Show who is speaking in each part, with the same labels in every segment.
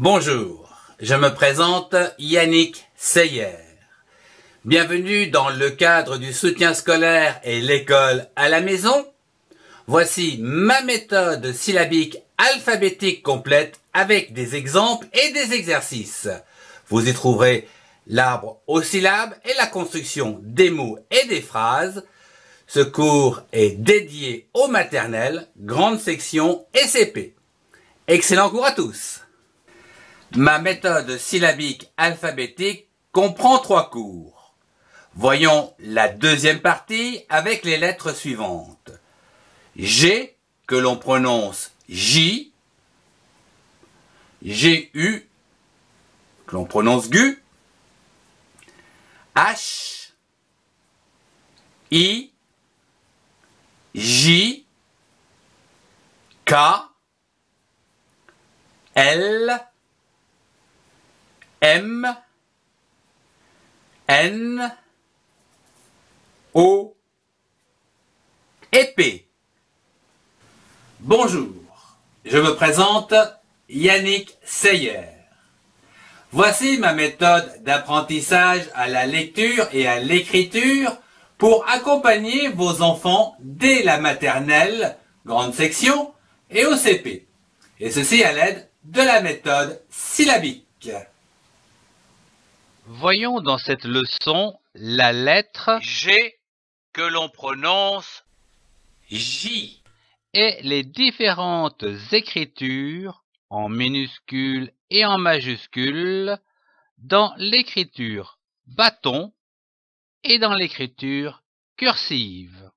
Speaker 1: Bonjour, je me présente Yannick Seyer. Bienvenue dans le cadre du soutien scolaire et l'école à la maison. Voici ma méthode syllabique alphabétique complète avec des exemples et des exercices. Vous y trouverez l'arbre aux syllabes et la construction des mots et des phrases. Ce cours est dédié aux maternelles, grande section et CP. Excellent cours à tous Ma méthode syllabique alphabétique comprend trois cours. Voyons la deuxième partie avec les lettres suivantes. G, que l'on prononce J, U, que l'on prononce GU, H, I, J, K, L, M, N, O, P. Bonjour, je me présente Yannick Seyer. Voici ma méthode d'apprentissage à la lecture et à l'écriture pour accompagner vos enfants dès la maternelle, grande section, et au CP. Et ceci à l'aide de la méthode syllabique. Voyons dans cette leçon la lettre G que l'on prononce
Speaker 2: J et les différentes écritures en minuscules et en majuscules dans l'écriture bâton et dans l'écriture cursive.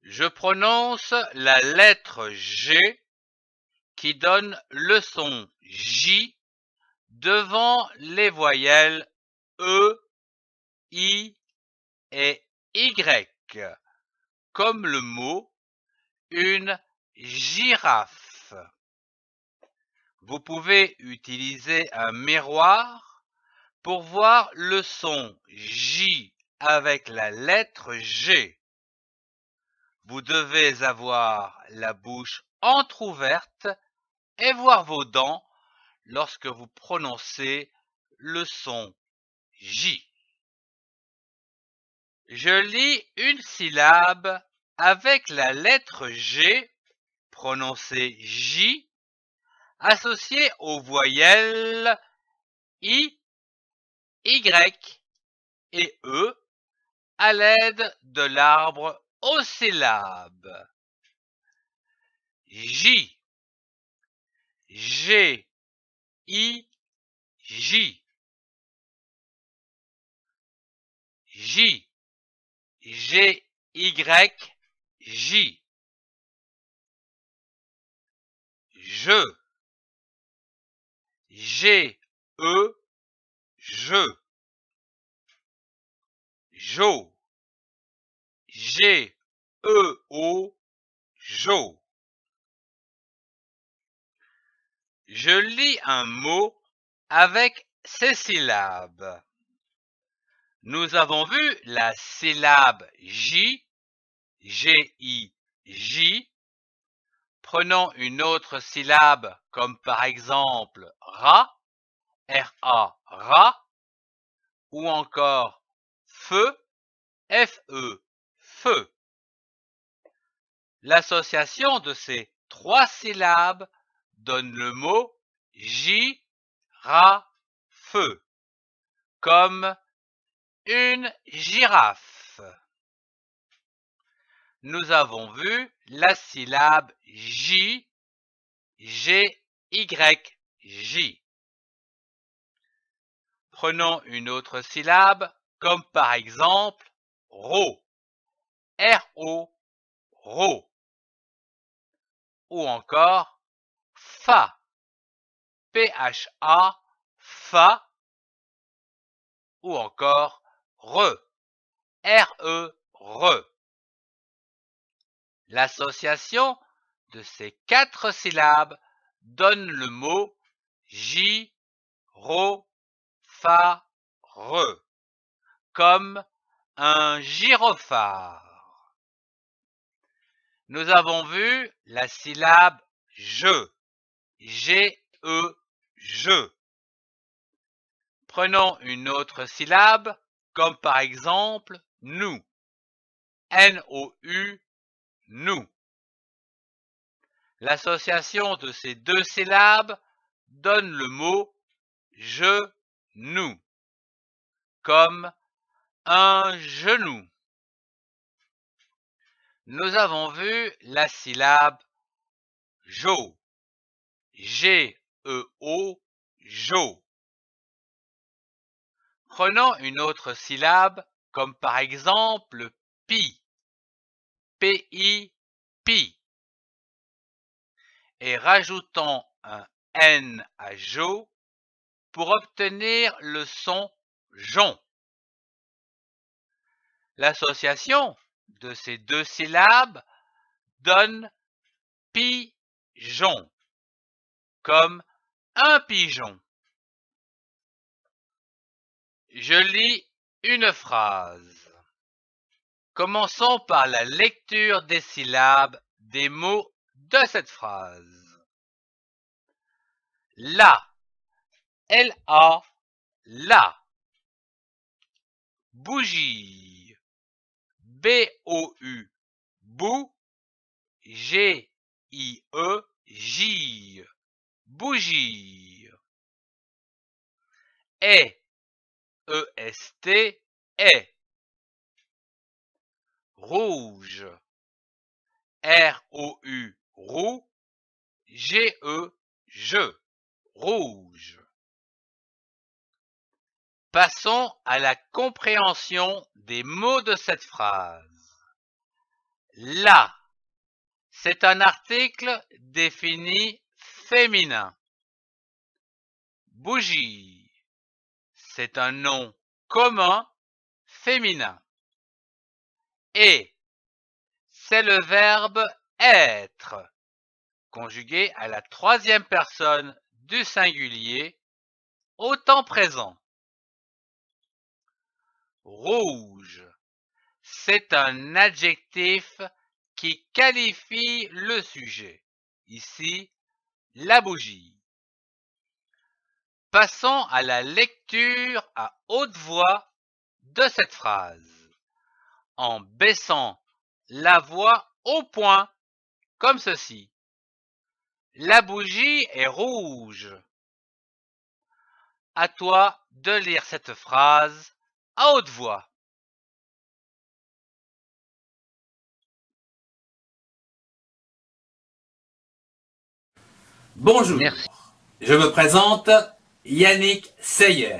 Speaker 2: Je prononce la lettre G qui donne le son J devant les voyelles
Speaker 3: E, I et Y, comme le mot une girafe.
Speaker 2: Vous pouvez utiliser un miroir pour voir le son J avec la lettre G. Vous devez avoir la bouche entr'ouverte et voir vos dents lorsque vous prononcez le son J. Je lis une syllabe avec la lettre G, prononcée J, associée aux voyelles I, Y et E à l'aide de l'arbre
Speaker 3: aux syllabes. J, G, I J J G Y J Je G E Je Jo G E O Jo Je lis un mot avec ces syllabes.
Speaker 2: Nous avons vu la syllabe J, G-I, J. Prenons une autre syllabe comme par exemple ra, R-A, ra, ou encore feu, F-E, feu. L'association de ces trois syllabes donne le mot girafe, comme une girafe. Nous avons vu la syllabe J, G, Y, J. Prenons
Speaker 3: une autre syllabe, comme par exemple RO, R-O, RO. Ou encore Pha. p Fa. Ou encore Re. R-E, Re.
Speaker 2: L'association de ces quatre syllabes donne le mot J, Ro, Fa, Re, comme un gyrophare. Nous avons vu la syllabe je G-E, je. Prenons une autre syllabe, comme par exemple nous. N-O-U,
Speaker 3: nous. L'association de ces deux syllabes donne le mot je, nous, comme un genou. Nous avons vu la syllabe jo G-E-O, Jo.
Speaker 2: Prenons une autre syllabe, comme par exemple pi,
Speaker 3: P-I, pi, et rajoutons un N à Jo pour obtenir le son
Speaker 2: jon. L'association de ces deux
Speaker 3: syllabes donne PI-JON comme un pigeon. Je lis une phrase. Commençons par la
Speaker 2: lecture des syllabes des mots de cette phrase.
Speaker 3: La. L-A. La. Bougie. B-O-U. Bou. G-I-E. J bougie, Est. e Est. E. Rouge. R-O-U. Roux. G-E. Je. Rouge.
Speaker 2: Passons à la compréhension des mots de cette phrase. Là, c'est un article défini
Speaker 3: féminin. Bougie. C'est un nom commun féminin. Et. C'est le verbe être, conjugué à la troisième
Speaker 2: personne du singulier au temps présent. Rouge. C'est un adjectif qui qualifie le sujet. Ici, la bougie. Passons à la lecture à haute voix de cette phrase, en baissant la voix au point, comme ceci. La bougie
Speaker 3: est rouge. À toi de lire cette phrase à haute voix.
Speaker 1: Bonjour. Je me présente Yannick Seyer.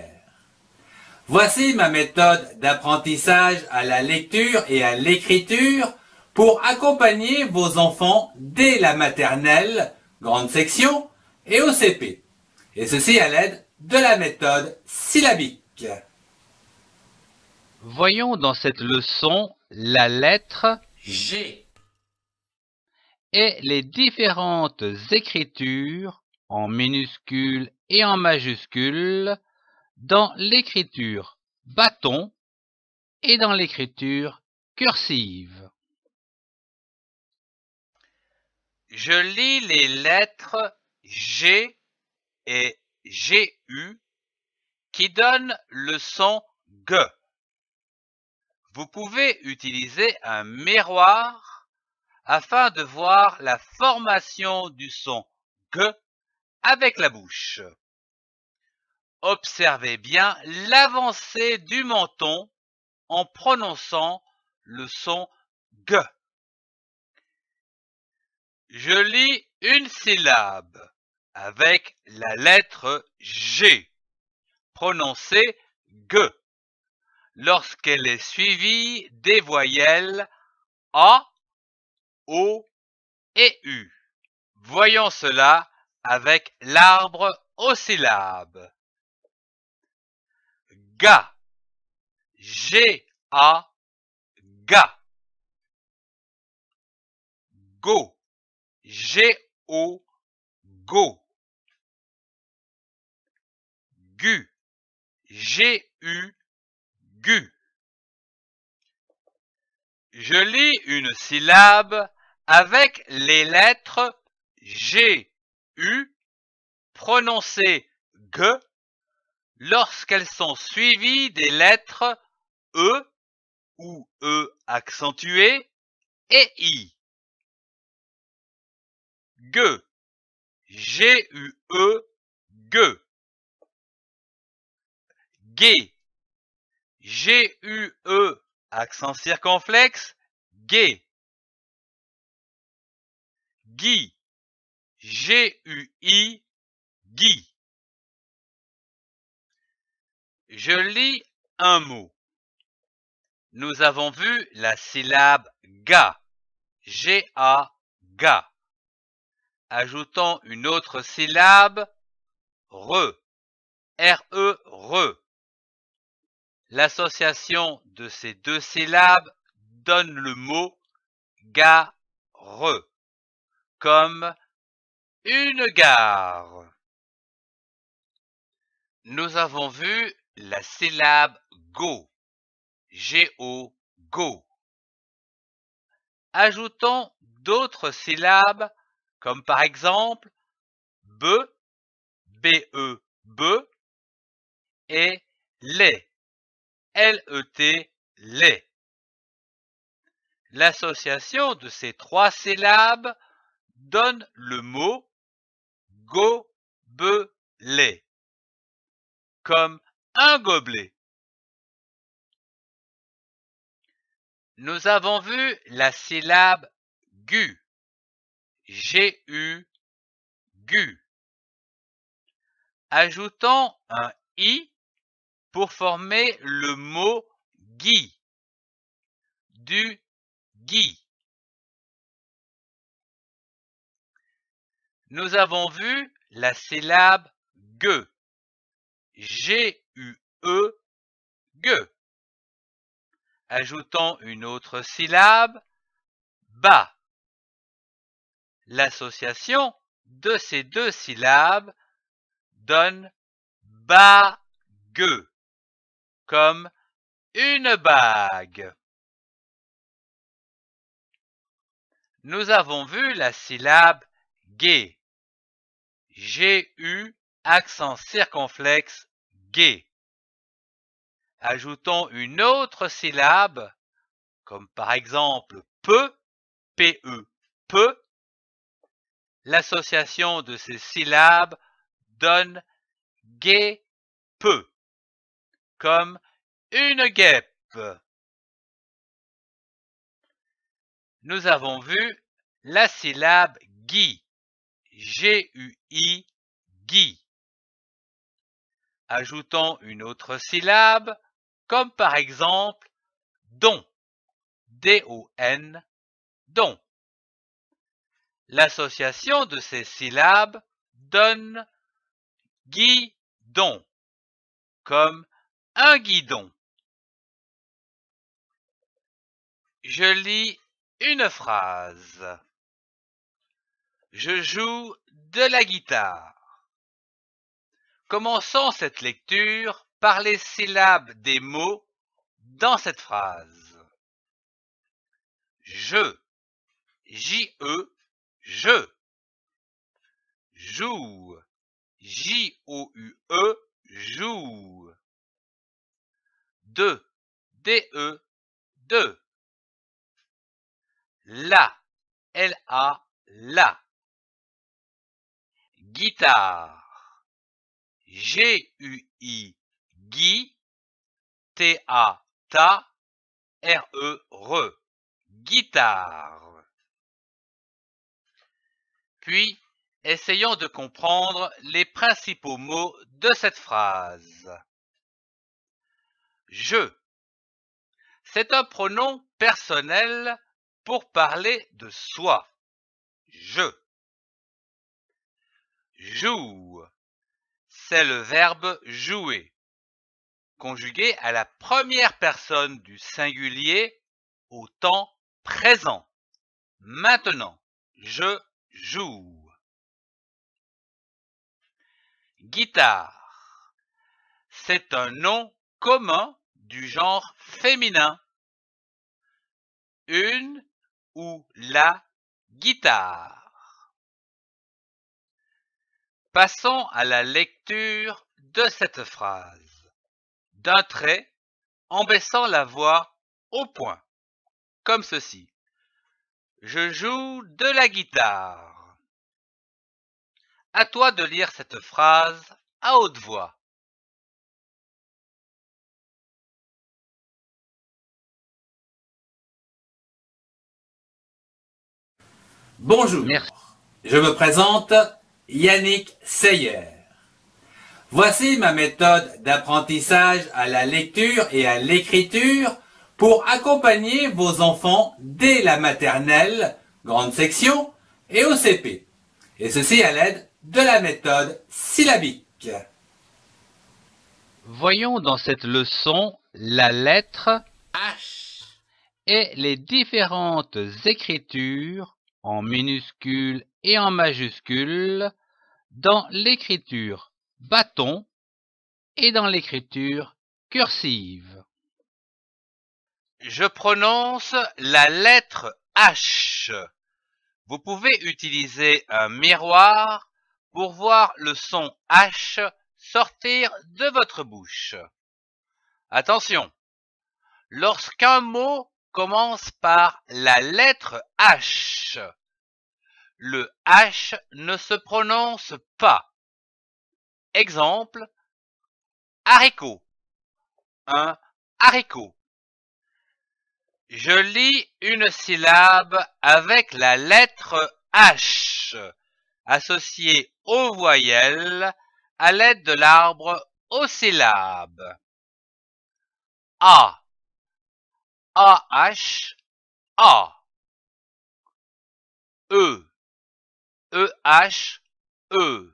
Speaker 1: Voici ma méthode d'apprentissage à la lecture et à l'écriture pour accompagner vos enfants dès la maternelle, grande section, et au CP. Et ceci à l'aide de la méthode syllabique. Voyons dans cette leçon la lettre G et les différentes écritures
Speaker 2: en minuscules et en majuscules dans l'écriture bâton et dans l'écriture cursive. Je lis les lettres G et GU qui donnent le son G. Vous pouvez utiliser un miroir afin de voir la formation du son G avec la bouche. Observez bien l'avancée du menton en prononçant le son G. Je lis une syllabe avec la lettre G, prononcée G, lorsqu'elle est suivie des voyelles A,
Speaker 3: « O » et u. Voyons cela avec l'arbre aux syllabes. Ga. G-A. Ga. Go. G-O. Go. Gu. G-U. Gu. Je lis une
Speaker 2: syllabe avec les lettres G, U prononcées G lorsqu'elles sont suivies
Speaker 3: des lettres E ou E accentué et I. GUE, G-U-E, GUE, G-U-E, accent circonflexe, G. GUI, G-U-I, GUI. Je lis un mot. Nous avons vu la syllabe ga,
Speaker 2: G-A, ga. Ajoutons une autre syllabe, re, R-E, re. L'association de ces deux syllabes donne le mot
Speaker 3: GA-RE comme une gare. Nous avons vu la syllabe go, G-O, go.
Speaker 2: Ajoutons d'autres syllabes comme par exemple
Speaker 3: be, B-E, be, et les, L-E-T, les. L'association
Speaker 2: de ces trois syllabes donne le mot
Speaker 3: gobelet comme un gobelet. Nous avons vu la syllabe gu. G-U, gu. Ajoutons un i pour former le mot gui. Du gui. Nous avons vu la syllabe GUE. G-U-E,
Speaker 2: GUE. Ajoutons une autre syllabe,
Speaker 3: BA. L'association de ces deux syllabes donne BA-GUE, comme une bague. Nous avons vu la syllabe gué.
Speaker 2: G-U, accent circonflexe gay. Ajoutons une autre syllabe, comme par exemple peu, pe, peu. L'association de ces
Speaker 3: syllabes donne gay, peu, comme une guêpe. Nous avons vu la syllabe gui. G-U-I,
Speaker 2: GUI. Ajoutons une autre syllabe, comme par exemple don, D-O-N, don. L'association de ces syllabes
Speaker 3: donne guidon, comme un guidon. Je lis une phrase. Je joue de la
Speaker 2: guitare. Commençons cette lecture par les syllabes
Speaker 3: des mots dans cette phrase. Je, J-E, je. Joue, J-O-U-E, joue. De, D-E, de. La, L-A, la guitare. G-U-I, gui, T-A-ta, R-E, re, guitare. Puis, essayons de comprendre
Speaker 2: les principaux mots de cette phrase.
Speaker 3: Je. C'est un pronom personnel pour parler de soi. Je joue. C'est le verbe jouer, conjugué
Speaker 2: à la première personne du singulier au temps présent.
Speaker 3: Maintenant, je joue. Guitare. C'est un nom commun du genre féminin. Une ou la guitare.
Speaker 2: Passons à la lecture de cette phrase. D'un trait, en baissant la voix au point, comme ceci.
Speaker 3: Je joue de la guitare. À toi de lire cette phrase à haute voix.
Speaker 1: Bonjour. Je me présente Yannick Seyer. Voici ma méthode d'apprentissage à la lecture et à l'écriture pour accompagner vos enfants dès la maternelle, grande section, et au CP. Et ceci à l'aide de la méthode syllabique. Voyons dans cette leçon la lettre H et les différentes
Speaker 2: écritures en minuscule et en majuscule, dans l'écriture bâton et dans l'écriture cursive. Je prononce la lettre H. Vous pouvez utiliser un miroir pour voir le son H sortir de votre bouche. Attention, lorsqu'un mot commence par la lettre H. Le H ne se prononce pas.
Speaker 3: Exemple, haricot. Un haricot. Je lis une syllabe
Speaker 2: avec la lettre H associée aux
Speaker 3: voyelles à l'aide de l'arbre aux syllabes. A. A-H, A. E. E-H, E.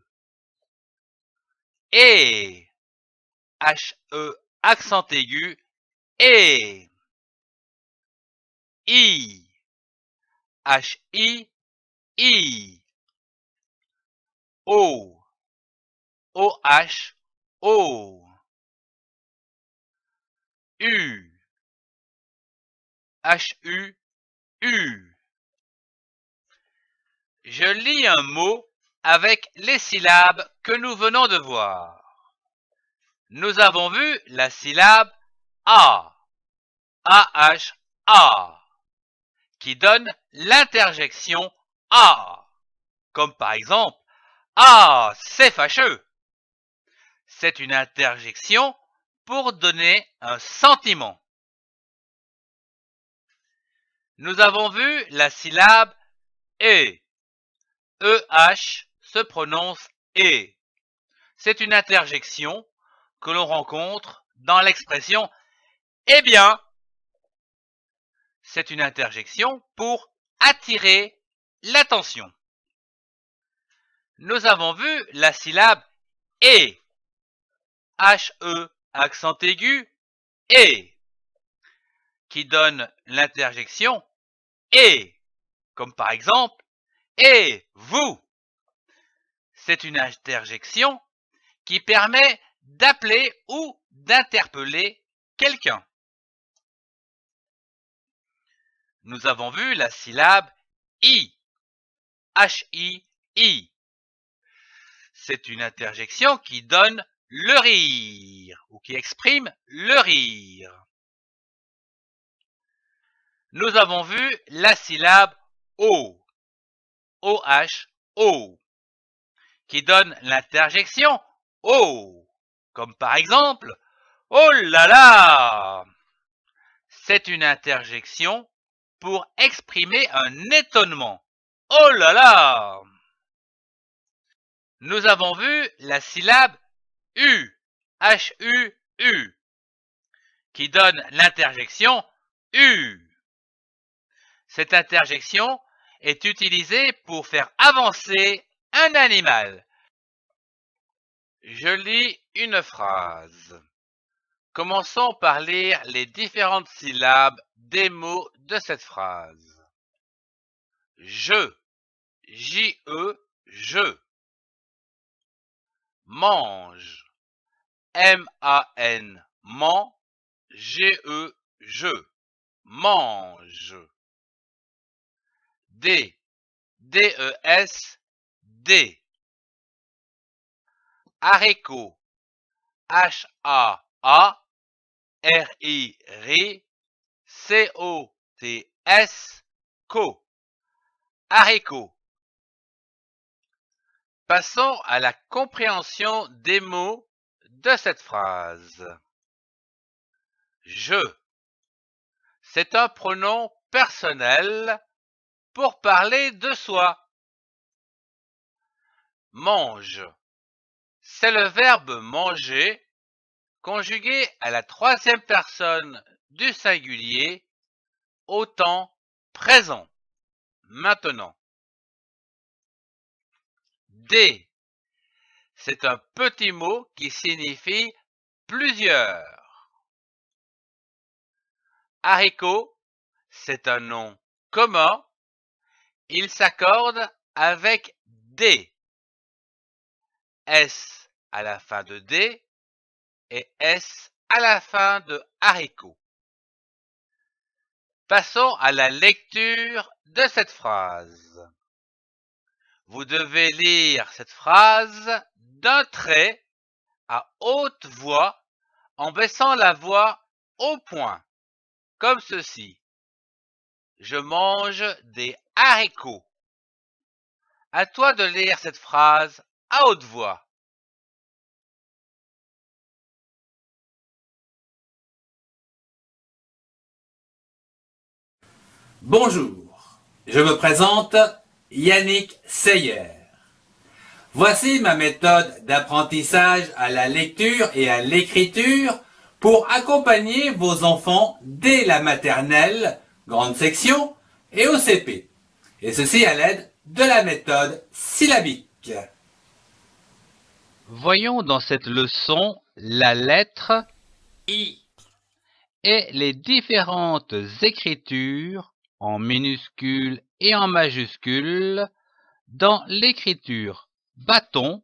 Speaker 3: e H-E, accent aigu, e I. H-I, I. O. O-H, O. U. H-U-U. Je lis un mot avec les syllabes
Speaker 2: que nous venons de voir. Nous avons vu la syllabe A, A-H-A, qui donne l'interjection A, comme par exemple Ah, c'est fâcheux. C'est une interjection pour donner un sentiment. Nous avons vu la syllabe E. EH se prononce E. C'est une interjection que l'on rencontre dans l'expression Eh bien. C'est une interjection pour attirer l'attention. Nous avons vu la syllabe E. H-E, accent aigu, E, qui donne l'interjection et, comme par exemple et vous. C'est une interjection qui permet d'appeler ou d'interpeller
Speaker 3: quelqu'un. Nous avons vu la syllabe i. h i
Speaker 2: C'est une interjection qui donne le rire ou qui exprime le
Speaker 3: rire. Nous avons vu la syllabe O, o h O, qui donne
Speaker 2: l'interjection O, comme par exemple Oh là là C'est une interjection pour exprimer
Speaker 3: un étonnement. Oh là là Nous avons vu la syllabe U, H-U-U,
Speaker 2: qui donne l'interjection U, cette interjection est utilisée pour faire avancer un animal. Je lis une phrase. Commençons par lire les différentes syllabes des mots de cette phrase.
Speaker 3: Je, J-E, je. Mange, M-A-N, man, G-E, je. Mange. D. D-E-S, D. Haricot. H-A-A-R-I-R-I, C-O-T-S, Co. Haricot. Passons à la compréhension des mots de cette phrase. Je. C'est un pronom personnel pour parler de soi. Mange. C'est le verbe manger conjugué à la troisième personne du singulier au temps présent, maintenant. D. C'est un petit mot qui signifie plusieurs. Haricot, c'est un nom commun il s'accorde avec D.
Speaker 2: S à la fin de D et S à la fin de haricot. Passons à la lecture de cette phrase. Vous devez lire cette phrase d'un trait à haute voix en baissant la voix au point, comme ceci. Je mange
Speaker 3: des haricots. À toi de lire cette phrase à haute voix.
Speaker 1: Bonjour, je me présente Yannick Seyer. Voici ma méthode d'apprentissage à la lecture et à l'écriture pour accompagner vos enfants dès la maternelle grande section et au Et ceci à l'aide de la méthode syllabique. Voyons dans cette leçon la lettre I et les différentes écritures en minuscules
Speaker 2: et en majuscules dans l'écriture bâton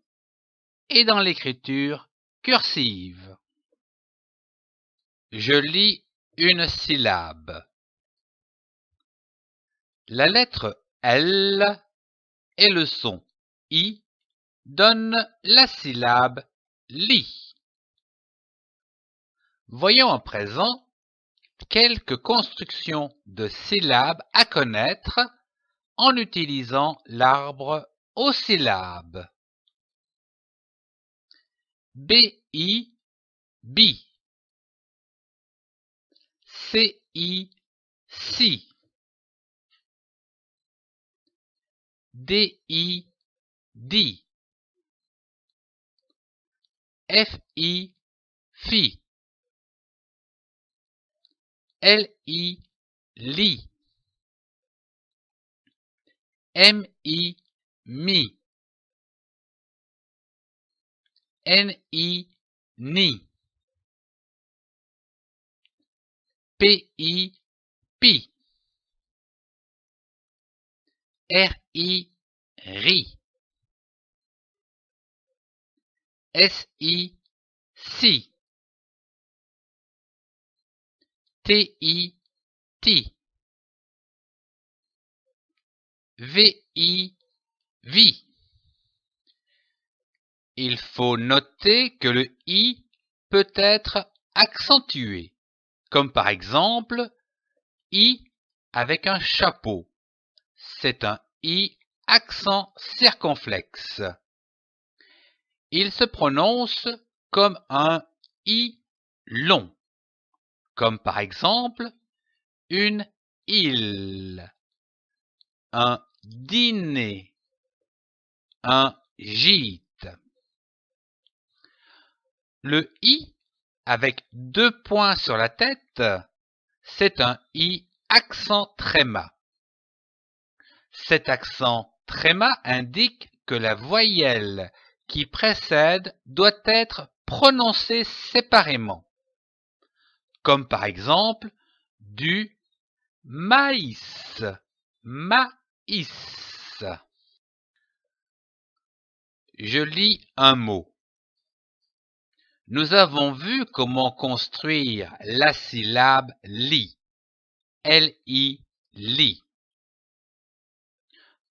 Speaker 3: et dans l'écriture cursive. Je lis une syllabe. La lettre L et le son I donnent la syllabe li. Voyons à
Speaker 2: présent quelques constructions de syllabes à connaître
Speaker 3: en utilisant l'arbre aux syllabes. B-I, bi. C-I, D-I-D. F-I, FI. L-I, LI. M-I, MI. N-I, NI. P-I, PI. RI ri t i TI V.
Speaker 2: Il faut noter que le i peut être accentué, comme par exemple i avec un chapeau c'est un I accent circonflexe. Il se prononce comme un I long, comme par exemple une île, un dîner, un gîte. Le I avec deux points sur la tête, c'est un I accent tréma. Cet accent tréma indique que la voyelle qui précède doit être prononcée séparément, comme par exemple du maïs,
Speaker 3: maïs.
Speaker 2: Je lis un mot. Nous avons vu comment construire la syllabe li, i li.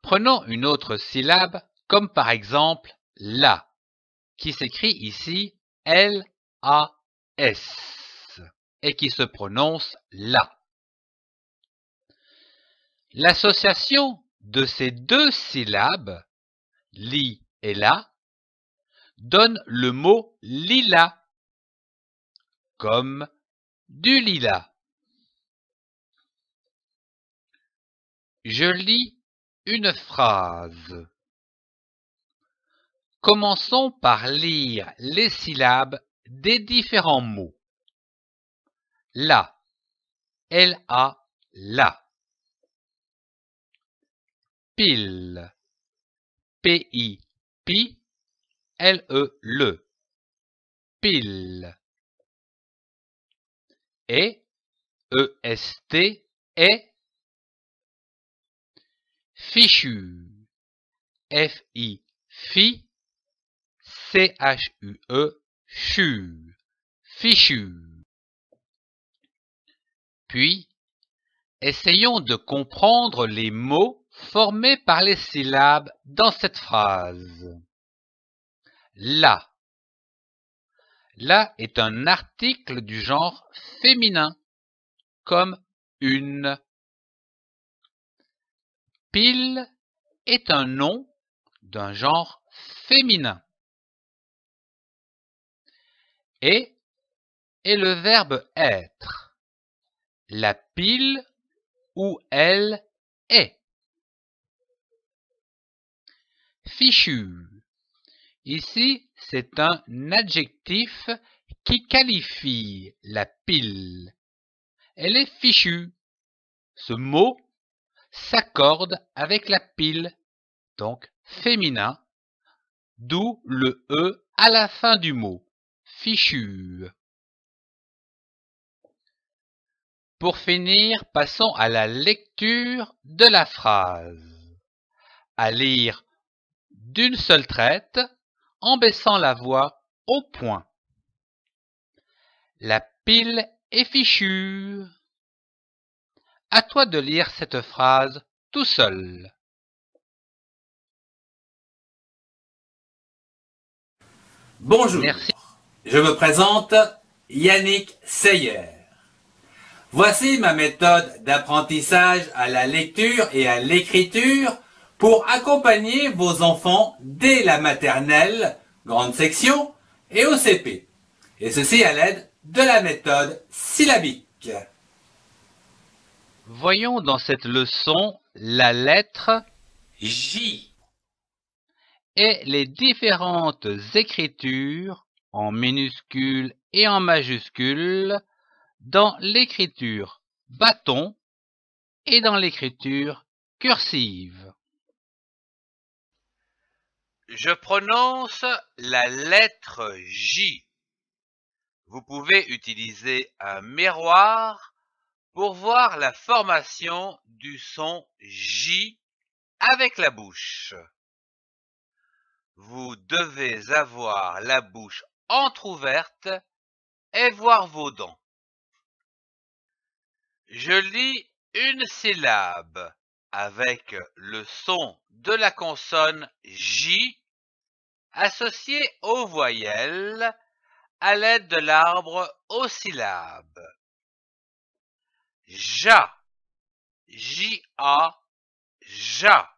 Speaker 2: Prenons une autre syllabe, comme par exemple la, qui s'écrit ici L-A-S et qui se prononce la. L'association de ces deux syllabes, li et la,
Speaker 3: donne le mot lila, comme du lila ». Je lis une phrase. Commençons
Speaker 2: par lire les syllabes des différents mots.
Speaker 3: La. L-A. La. Pile. P-I. Pi. L-E. Le. Pile. Et. E-S-T. Fichu. F-I, fi.
Speaker 2: C-H-U-E, chu. Fichu. Puis, essayons de comprendre les mots formés par les syllabes dans cette phrase.
Speaker 3: La. La est un article du genre féminin, comme une, Pile est un nom d'un genre féminin. Et est le verbe être. La pile ou elle est. Fichu. Ici,
Speaker 2: c'est un adjectif qui qualifie la pile. Elle est fichue. Ce mot s'accorde
Speaker 3: avec la pile, donc féminin, d'où le E à la fin du mot, fichu.
Speaker 2: Pour finir, passons à la lecture de la phrase. À lire d'une seule traite, en baissant la voix au point. La pile est
Speaker 3: fichue. À toi de lire cette phrase tout seul.
Speaker 1: Bonjour. Je me présente Yannick Seyer. Voici ma méthode d'apprentissage à la lecture et à l'écriture pour accompagner vos enfants dès la maternelle, grande section, et au CP. Et ceci à l'aide de la méthode syllabique. Voyons dans cette leçon la lettre J et les différentes
Speaker 2: écritures en minuscules et en majuscules dans l'écriture bâton et dans l'écriture cursive. Je prononce la lettre J. Vous pouvez utiliser un miroir pour voir la formation du son J avec la bouche. Vous devez avoir la bouche entr'ouverte et voir vos dents. Je lis une syllabe avec le son de la consonne J associé aux voyelles à l'aide de l'arbre aux syllabes.
Speaker 3: Ja. J-A. Ja.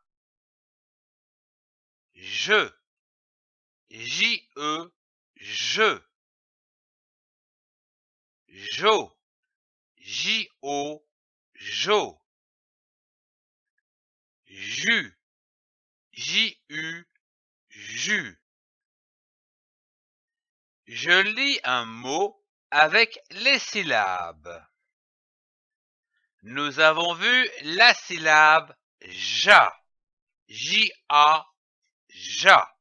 Speaker 3: Je. J-E. Je. Jo. J-O. Jo. Ju. J-U. Ju. Je lis un mot avec les syllabes. Nous avons vu la syllabe ja. J-A, ja.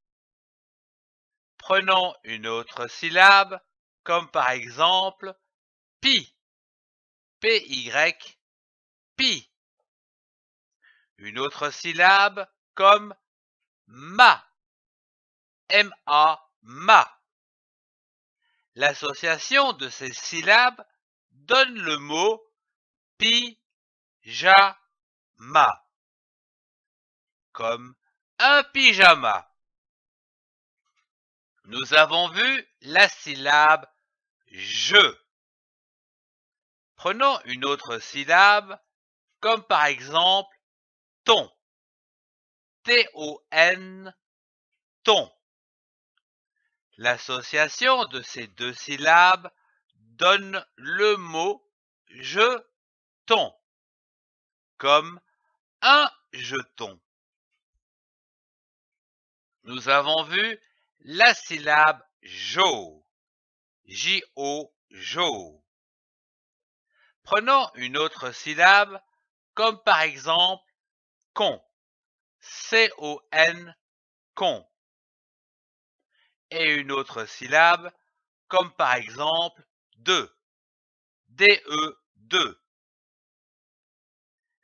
Speaker 2: Prenons une autre syllabe, comme par exemple pi.
Speaker 3: P-Y, pi. Une autre syllabe, comme ma. M-A, ma. L'association de ces syllabes donne le mot pyjama. Comme un pyjama. Nous avons vu la syllabe je. Prenons une autre syllabe, comme par exemple ton. T-O-N, ton.
Speaker 2: L'association de ces deux syllabes donne le mot
Speaker 3: je comme un jeton. Nous avons vu la syllabe jo, J-O, jo. Prenons une autre syllabe, comme par exemple con, C-O-N, con. Et une autre syllabe, comme par exemple DE,
Speaker 2: D-E, de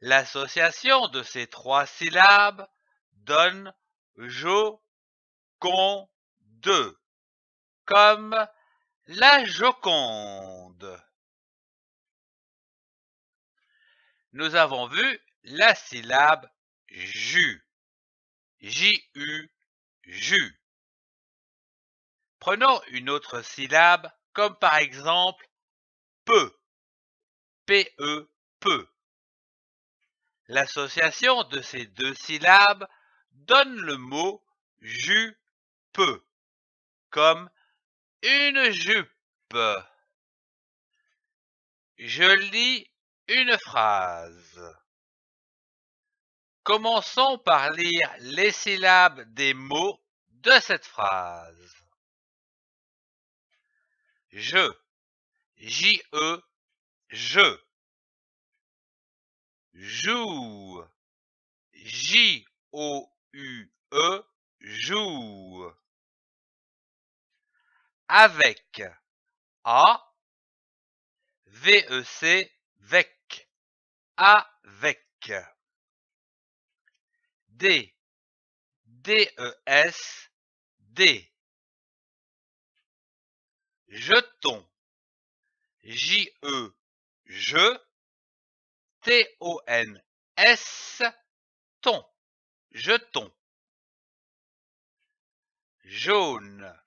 Speaker 2: L'association de ces trois
Speaker 3: syllabes donne Joconde, comme la Joconde. Nous avons vu la syllabe ju. J-U, ju. Prenons une autre syllabe, comme par exemple peu. P-E, e, peu. L'association de ces deux syllabes donne le mot jupe, comme une jupe. Je lis une phrase.
Speaker 2: Commençons par lire les syllabes des mots de cette phrase.
Speaker 3: Je, J-E, je joue. J-O-U-E, joue. Avec, A, V-E-C, vec, avec. D, D-E-S, D. Jeton, J-E, je, T-O-N-S, ton, jeton. Jaune,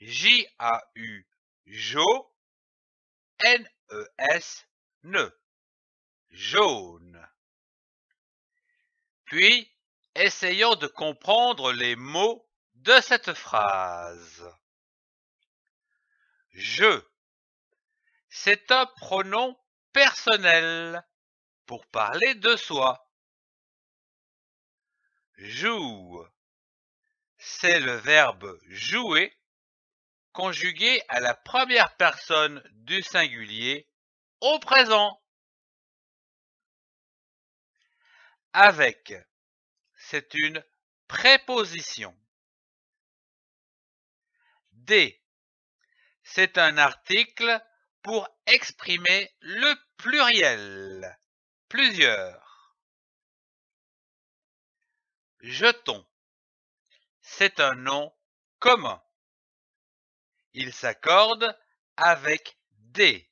Speaker 3: J-A-U, jo, N-E-S, ne, jaune.
Speaker 2: Puis, essayons de comprendre les mots de cette phrase.
Speaker 3: Je. C'est un pronom personnel pour parler de soi. Joue. C'est le verbe
Speaker 2: jouer
Speaker 3: conjugué à la première personne du singulier au présent. Avec, c'est une préposition. D, c'est un article pour exprimer le pluriel. Plusieurs. jetons. C'est un nom commun. Il s'accorde avec D,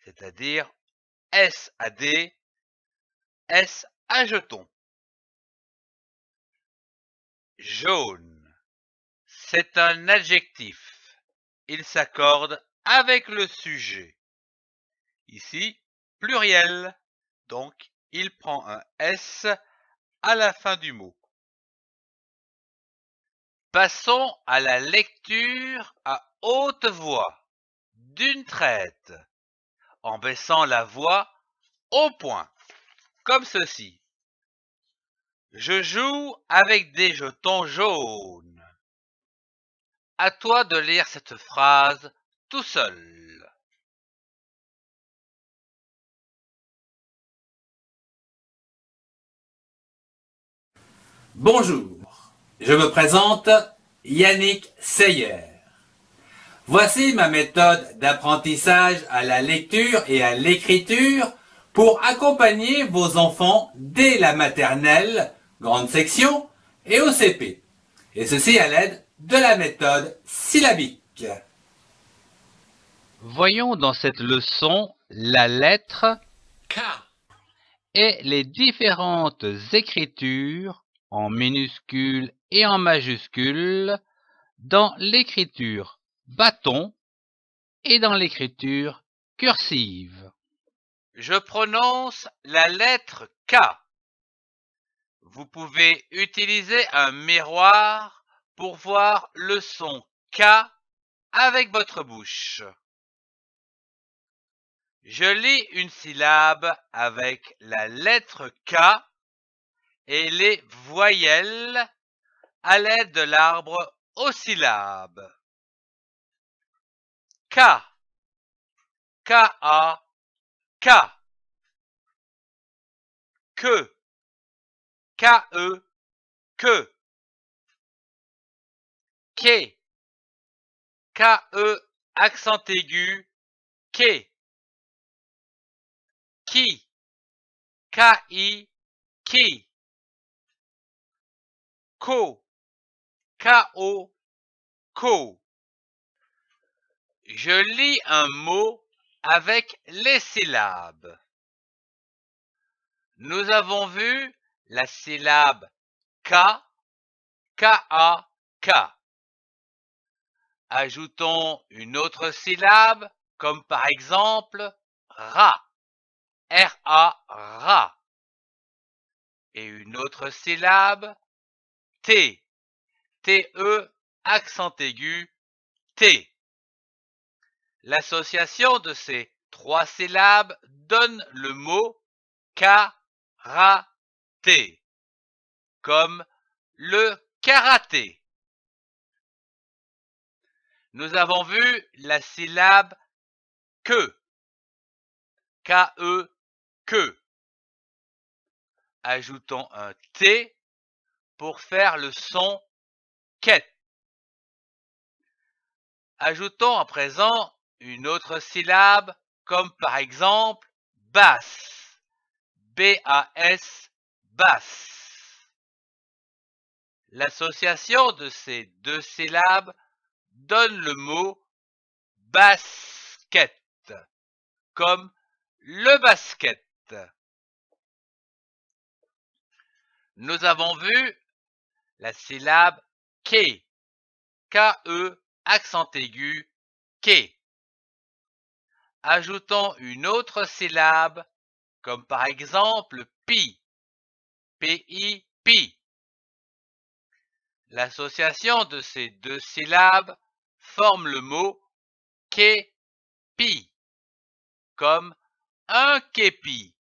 Speaker 3: c'est-à-dire S à D, S à jeton. Jaune. C'est un adjectif. Il s'accorde avec le sujet. Ici, pluriel. Donc, il prend un S à la fin du mot. Passons à
Speaker 2: la lecture à haute voix, d'une traite, en baissant la voix au point, comme ceci. Je joue avec des jetons jaunes.
Speaker 3: À toi de lire cette phrase tout seul.
Speaker 1: Bonjour, je me présente Yannick Seyer. Voici ma méthode d'apprentissage à la lecture et à l'écriture pour accompagner vos enfants dès la maternelle, grande section, et au CP. Et ceci à l'aide de la méthode syllabique. Voyons dans cette leçon la lettre K et les différentes écritures en minuscule et en majuscule,
Speaker 2: dans l'écriture bâton et dans l'écriture cursive. Je prononce la lettre K. Vous pouvez utiliser un miroir pour voir le son K avec votre bouche. Je lis une syllabe avec la lettre K et les voyelles à l'aide de l'arbre aux
Speaker 3: syllabes. K. K-A. K. Que. K-E. Que. Quai. K-E accent aigu. Quai. Qui. K-I. Qui. Co. K-O. Co. Je lis un mot avec les syllabes. Nous avons vu la syllabe K, K-A, K.
Speaker 2: Ajoutons une autre syllabe, comme par exemple
Speaker 3: Ra, R-A, Ra. Et une autre syllabe, T. T-E, accent
Speaker 2: aigu T. L'association de ces
Speaker 3: trois syllabes donne le mot karaté, comme le karaté. Nous avons vu la syllabe que, K-E, que. Ajoutons un T pour faire le son quête,
Speaker 2: Ajoutons à présent une autre syllabe comme par exemple basse. B-A-S, basse. L'association de ces deux syllabes
Speaker 3: donne le mot basket, comme le basket. Nous avons vu la syllabe ké K-E, accent aigu, ké. Ajoutons
Speaker 2: une autre syllabe, comme par exemple pi.
Speaker 3: pi pi. L'association de ces deux syllabes forme le mot ké-pi », comme un képi.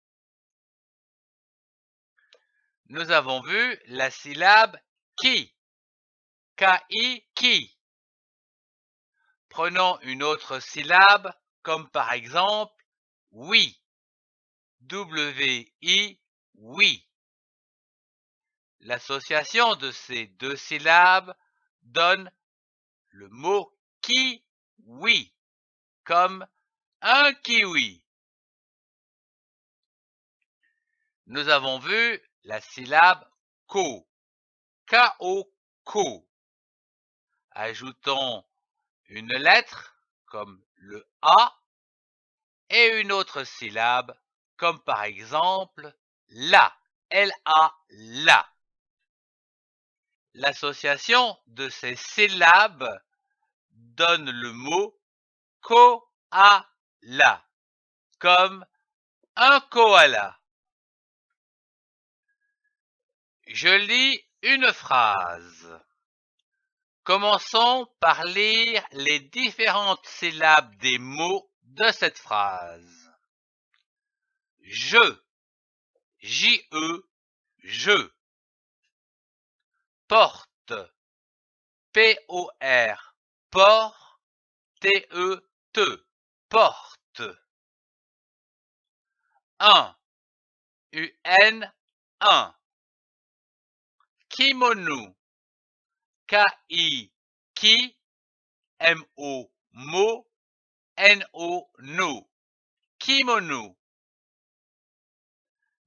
Speaker 3: Nous avons vu la syllabe qui. K-I, qui. Prenons une autre syllabe, comme par exemple oui. W-I, oui.
Speaker 2: L'association de ces deux syllabes donne
Speaker 3: le mot qui, oui, comme un kiwi. Nous avons vu la syllabe co Kaoko. Ajoutons une lettre comme le A
Speaker 2: et une autre syllabe comme par exemple la, L-A, la. L'association de ces syllabes
Speaker 3: donne le mot K-O-A-LA, comme un koala. Je lis une phrase. Commençons
Speaker 2: par lire les différentes syllabes des mots de cette phrase.
Speaker 3: Je, J-E, je. Porte, P-O-R, PORTE, T-E-T, porte. Un, U-N, un kimono. K-I, ki, M-O, mo, N-O, no. Kimono.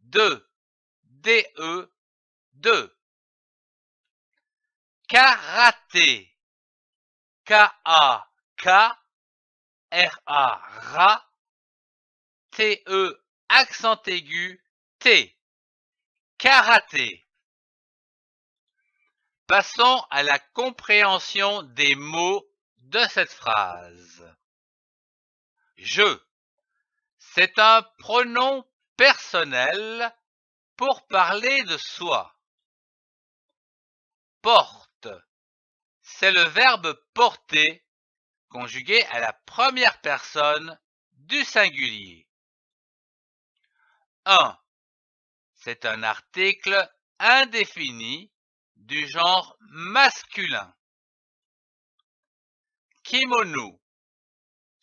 Speaker 3: 2. D-E, 2. Karaté. K-A, K, R-A, ra. T-E, accent aigu, T. Karaté.
Speaker 2: Passons à la compréhension des mots de cette phrase. Je. C'est un pronom personnel pour parler de soi. Porte. C'est le verbe porter conjugué à la première personne du singulier.
Speaker 3: Un, C'est un article indéfini du genre masculin. Kimono.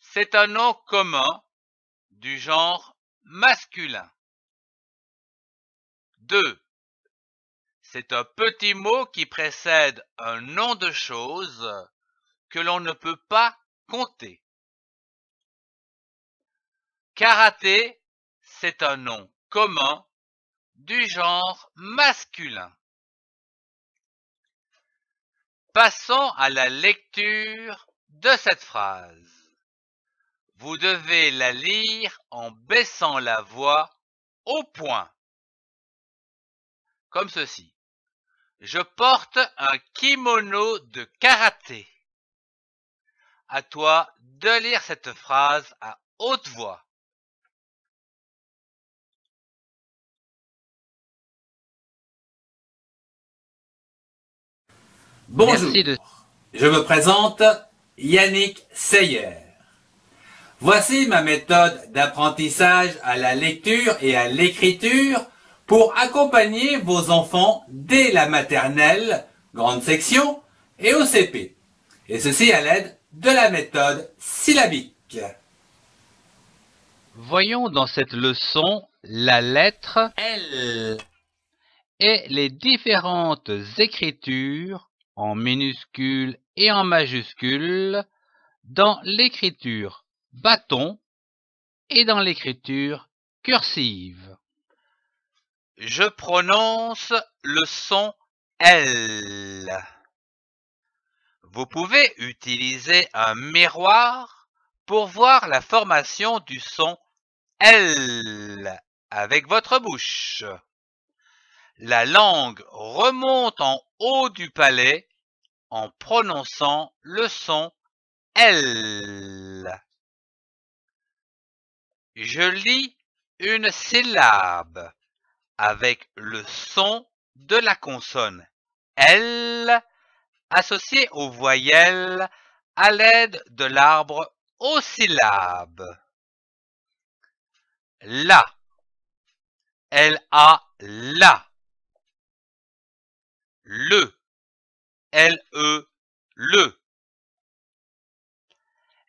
Speaker 3: C'est un nom commun du genre masculin. Deux.
Speaker 2: C'est un petit mot qui précède un nom de choses
Speaker 3: que l'on ne peut pas compter. Karaté, c'est un nom commun du genre
Speaker 2: masculin. Passons à la lecture de cette phrase. Vous devez la lire en baissant la voix au point. Comme ceci. Je porte un kimono de karaté.
Speaker 3: À toi de lire cette phrase à haute voix. Bonjour. Je me
Speaker 2: présente
Speaker 1: Yannick Seyer. Voici ma méthode d'apprentissage à la lecture et à l'écriture pour accompagner vos enfants dès la maternelle, grande section, et au CP. Et ceci à l'aide de la méthode syllabique. Voyons dans cette leçon la lettre L et les différentes écritures en minuscule et en
Speaker 2: majuscule, dans l'écriture bâton et dans l'écriture cursive. Je prononce le son L. Vous pouvez utiliser un miroir pour voir la formation du son L avec votre bouche. La langue remonte en haut du palais en prononçant le son L. Je lis une syllabe avec le son de la consonne L associée aux voyelles à l'aide de l'arbre aux syllabes.
Speaker 3: La. L-A, la. Le. Le, e le.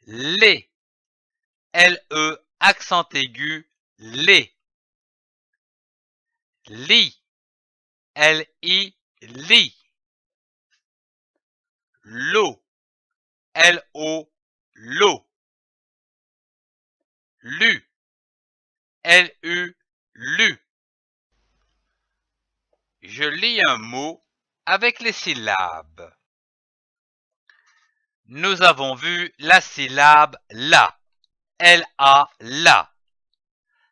Speaker 3: Les. l accent aigu, les. Li. L-I, li. L'eau. L-O, l'eau. Lu. L-U, lu. Je lis un mot avec les syllabes.
Speaker 2: Nous avons vu la syllabe la. L-A, la.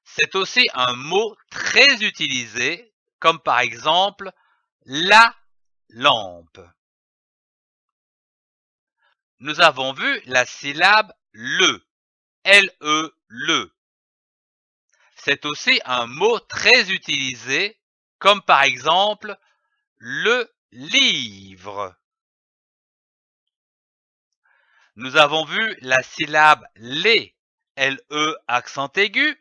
Speaker 2: C'est aussi un mot très utilisé, comme par exemple
Speaker 3: la lampe. Nous avons vu la syllabe le. L-E, le.
Speaker 2: C'est aussi un mot très utilisé, comme par exemple le livre. Nous avons vu la syllabe les, e accent aigu.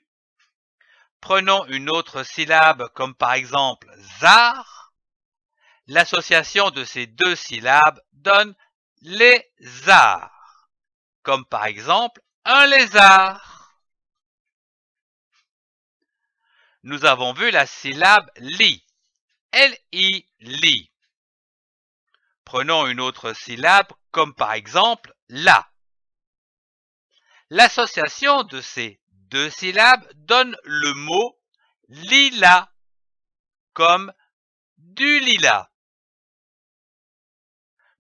Speaker 2: Prenons une autre syllabe comme par exemple zar. L'association de ces deux syllabes donne les arts, comme par exemple
Speaker 3: un lézard.
Speaker 2: Nous avons vu la syllabe li, L-I, li. Prenons une autre syllabe, comme par exemple la. L'association de ces deux syllabes donne le mot lila, comme du lila ».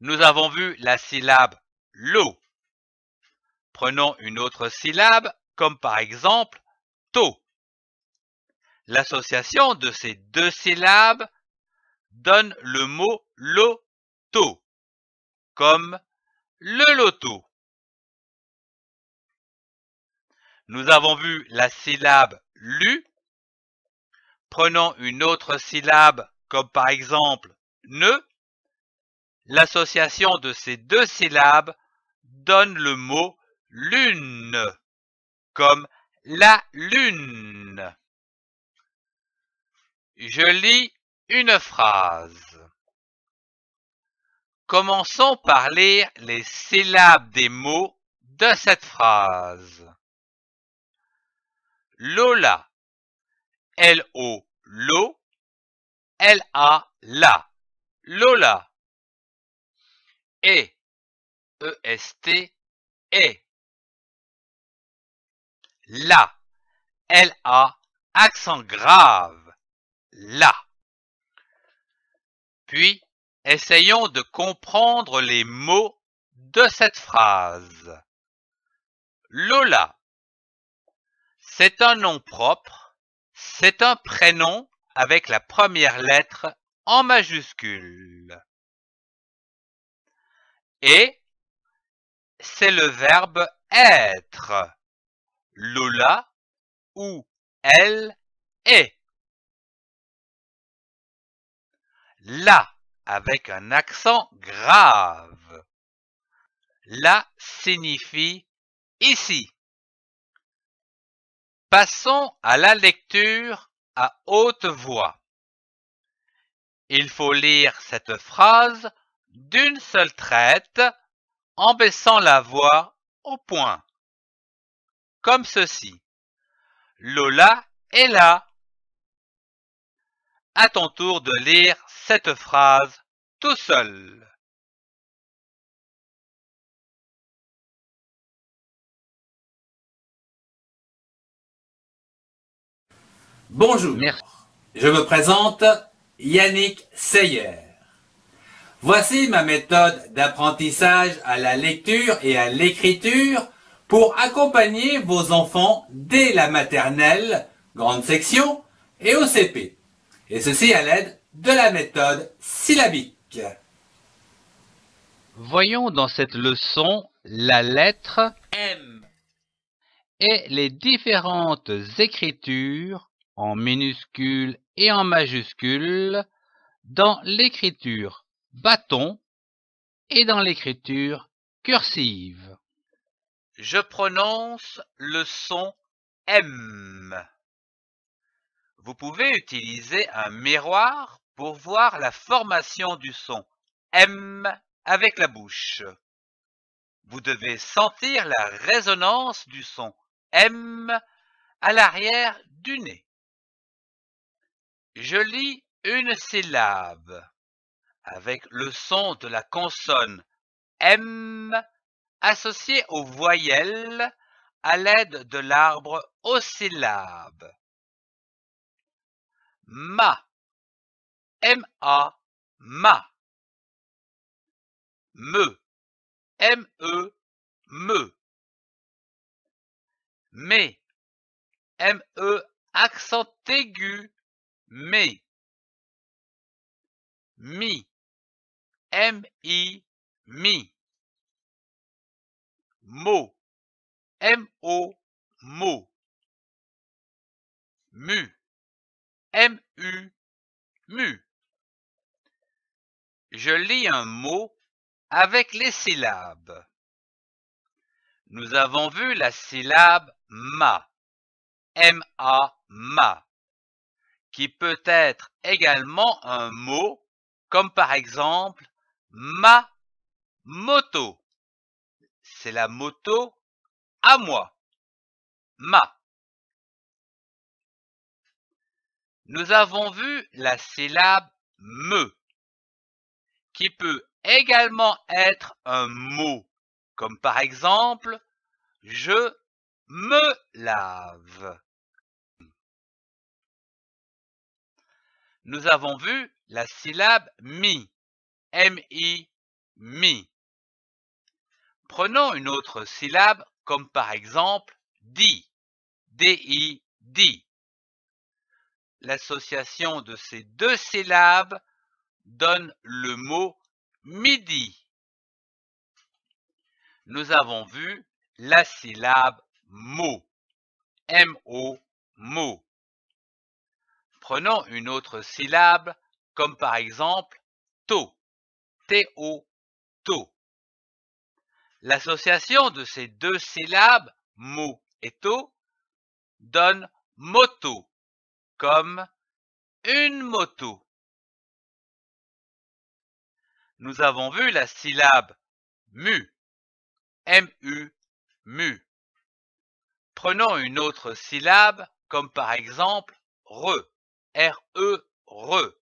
Speaker 2: Nous avons vu la syllabe l'eau. Prenons une autre syllabe, comme par exemple to. L'association de ces deux syllabes
Speaker 3: donne le mot l'eau comme le loto. Nous avons vu la
Speaker 2: syllabe lu. Prenons une autre syllabe, comme par exemple ne. L'association de ces deux syllabes
Speaker 3: donne le mot lune, comme la lune. Je lis une
Speaker 2: phrase. Commençons par lire les
Speaker 3: syllabes des mots de cette phrase. Lola. L-O, lo. L-A, la. Lola. Et. E-S-T, et. La. L-A, accent grave. La.
Speaker 2: Puis, Essayons de comprendre les mots de cette phrase. Lola. C'est un nom propre, c'est un prénom avec la première lettre
Speaker 3: en majuscule. Et c'est le verbe être. Lola ou elle est. La avec un accent grave.
Speaker 2: Là signifie ici. Passons à la lecture à haute voix. Il faut lire cette phrase d'une seule traite en baissant la voix au point. Comme ceci.
Speaker 3: Lola est là. À ton tour de lire cette phrase tout seul.
Speaker 1: Bonjour. Je me présente Yannick Seyer. Voici ma méthode d'apprentissage à la lecture et à l'écriture pour accompagner vos enfants dès la maternelle, grande section, et au CP. Et ceci à l'aide de la méthode syllabique. Voyons dans cette leçon la lettre M et les différentes écritures en minuscules et en majuscules
Speaker 2: dans l'écriture bâton et dans l'écriture cursive. Je prononce le son M. Vous pouvez utiliser un miroir pour voir la formation du son M avec la bouche. Vous devez sentir la résonance du son M à
Speaker 3: l'arrière du nez.
Speaker 2: Je lis une syllabe avec le son de la consonne M associé aux voyelles à l'aide de l'arbre aux
Speaker 3: syllabes ma, M-A, ma, me, e, M-E, me, me, mais, e accent aigu, mais, mi, m mi, mi, mot, mo, mot, mu, M-U, mu. Je lis un mot avec les syllabes.
Speaker 2: Nous avons vu la syllabe ma, M-A, ma, qui peut être également un
Speaker 3: mot, comme par exemple ma moto. C'est la moto à moi. Ma. Nous avons vu la syllabe me, qui peut également être un mot, comme par exemple je me lave. Nous avons vu la syllabe mi, M-I, mi.
Speaker 2: Prenons une autre syllabe comme par exemple di, di, di. L'association de ces deux syllabes donne le mot midi. Nous avons vu la syllabe mot. M-O,
Speaker 3: mot. Prenons une autre syllabe, comme par exemple to. T-O, to.
Speaker 2: L'association de ces deux syllabes, mot et to, donne
Speaker 3: moto comme une moto. Nous avons vu la syllabe mu, mu, mu. Prenons une autre syllabe
Speaker 2: comme par exemple re, « e, re.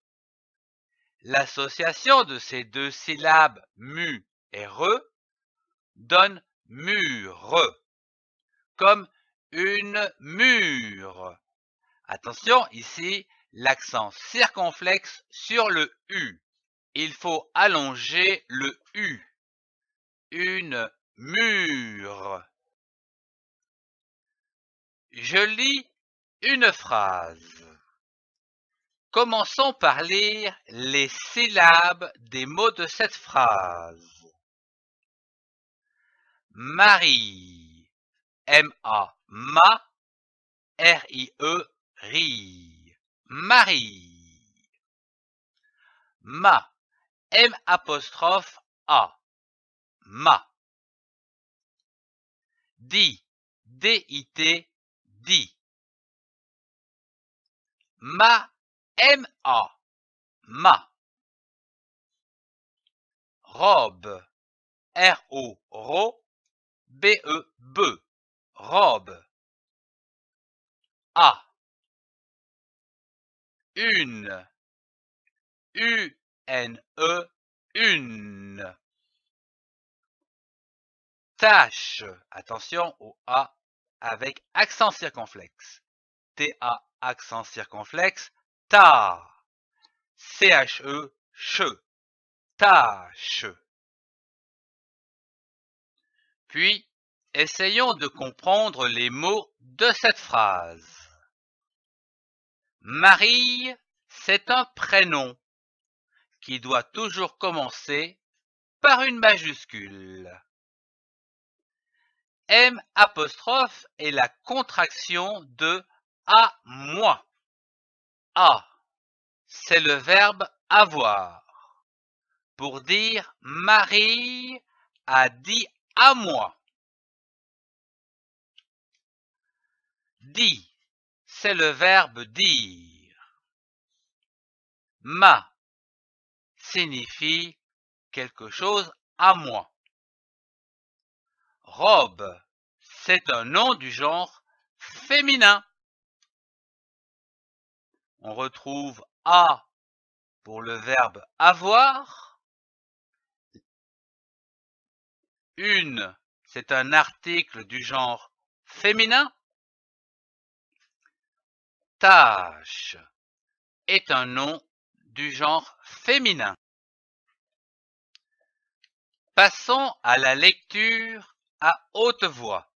Speaker 2: L'association de ces deux syllabes mu et re donne mu-re », comme une mûre. Attention, ici, l'accent circonflexe sur le
Speaker 3: U. Il faut allonger le U. Une mûre. Je lis une phrase. Commençons par lire
Speaker 2: les syllabes des mots de cette phrase. Marie, A ma, R-I-E, Marie. Marie.
Speaker 3: Ma. M A. Ma. Di. D-I-T. Di. Ma. M-A. Ma. Robe. R-O. Ro. B-E. b e, e. Robe. A une. U-N-E, une.
Speaker 2: Tâche. Attention au A avec accent circonflexe.
Speaker 3: T-A accent circonflexe. Ta. C-H-E, che. Tâche. Puis, essayons de comprendre les mots de cette phrase.
Speaker 2: Marie, c'est un prénom qui doit toujours commencer par une majuscule. M est la contraction de à moi. A, c'est le verbe
Speaker 3: avoir. Pour dire Marie a dit à moi. Dit c'est le verbe dire. Ma signifie quelque chose à moi. Robe, c'est un nom du genre féminin. On retrouve a pour le verbe avoir. Une, c'est un article du genre féminin.
Speaker 2: Tâche est un nom du genre féminin. Passons à la lecture à haute voix.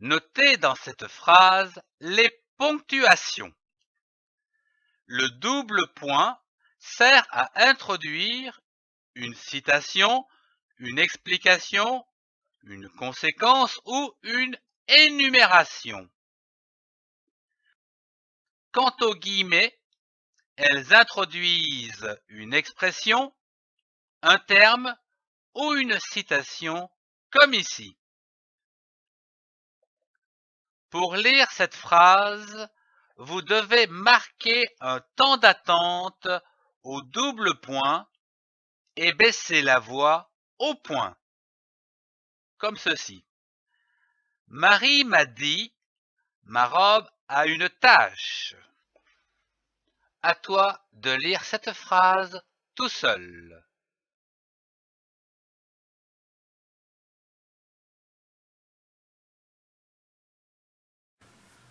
Speaker 2: Notez dans cette phrase les ponctuations. Le double point sert à introduire une citation, une explication, une conséquence ou une énumération. Quant aux guillemets, elles introduisent une expression, un terme ou une citation, comme ici. Pour lire cette phrase, vous devez marquer un temps d'attente au double point et baisser la voix au point, comme ceci. Marie m'a dit, ma robe à une tâche. À toi de lire
Speaker 3: cette phrase tout seul.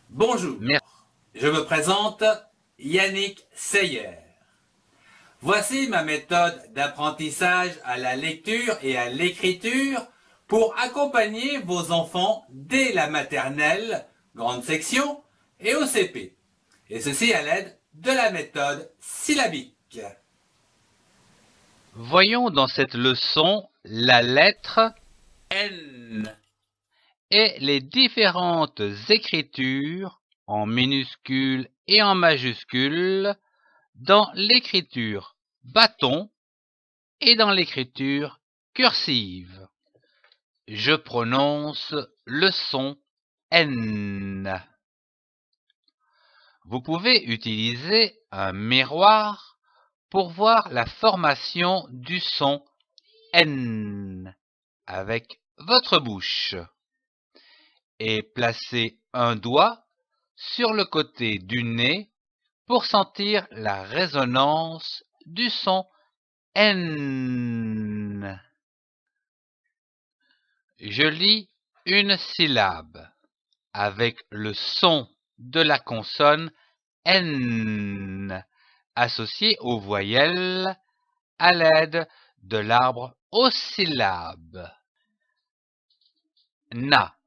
Speaker 1: Bonjour, je me présente Yannick Seyer. Voici ma méthode d'apprentissage à la lecture et à l'écriture pour accompagner vos enfants dès la maternelle, grande section, et au et ceci à l'aide de la méthode syllabique. Voyons dans cette leçon la lettre N et les différentes écritures
Speaker 2: en minuscules et en majuscules dans l'écriture bâton et dans l'écriture cursive. Je prononce le son N. Vous pouvez utiliser un miroir pour voir la formation du son N avec votre bouche et placer un doigt sur le côté du nez pour sentir la résonance du son N. Je lis une syllabe avec le son de la consonne N associé aux voyelles à l'aide de l'arbre aux syllabes.
Speaker 3: Na,